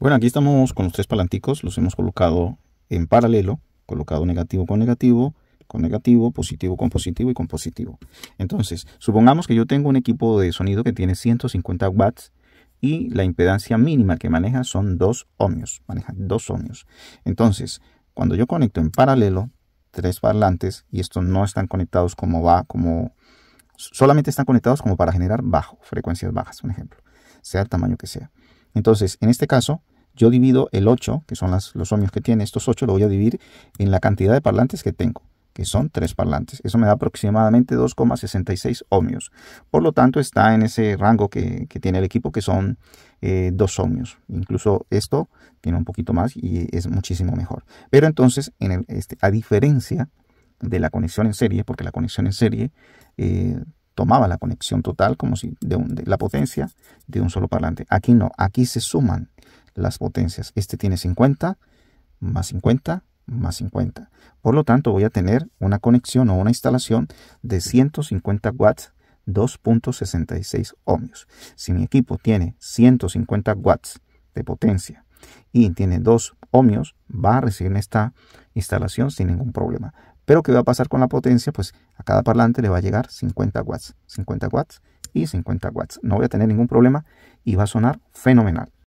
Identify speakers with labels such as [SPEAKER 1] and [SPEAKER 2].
[SPEAKER 1] Bueno, aquí estamos con los tres palanticos, los hemos colocado en paralelo, colocado negativo con negativo, con negativo, positivo con positivo y con positivo. Entonces, supongamos que yo tengo un equipo de sonido que tiene 150 watts y la impedancia mínima que maneja son 2 ohmios, maneja 2 ohmios. Entonces, cuando yo conecto en paralelo tres parlantes y estos no están conectados como va, como solamente están conectados como para generar bajo, frecuencias bajas, un ejemplo, sea el tamaño que sea. Entonces, en este caso, yo divido el 8, que son los ohmios que tiene, estos 8 lo voy a dividir en la cantidad de parlantes que tengo, que son 3 parlantes. Eso me da aproximadamente 2,66 ohmios. Por lo tanto, está en ese rango que, tiene el equipo, que son 2 eh, ohmios. Incluso esto tiene un poquito más y es muchísimo mejor. Pero entonces, este, a diferencia de la conexión en serie, porque la conexión en serie... Eh, tomaba la conexión total como si de la potencia de un solo parlante. Aquí no, aquí se suman las potencias. Este tiene 50 más 50 más 50. Por lo tanto, voy a tener una conexión o una instalación de 150 watts 2.66 ohmios. Si mi equipo tiene 150 watts de potencia y tiene 2 ohmios, va a recibir esta instalación sin ningún problema. Pero ¿qué va a pasar con la potencia? Pues a cada parlante le va a llegar 50 watts, 50 watts y 50 watts. No voy a tener ningún problema y va a sonar fenomenal.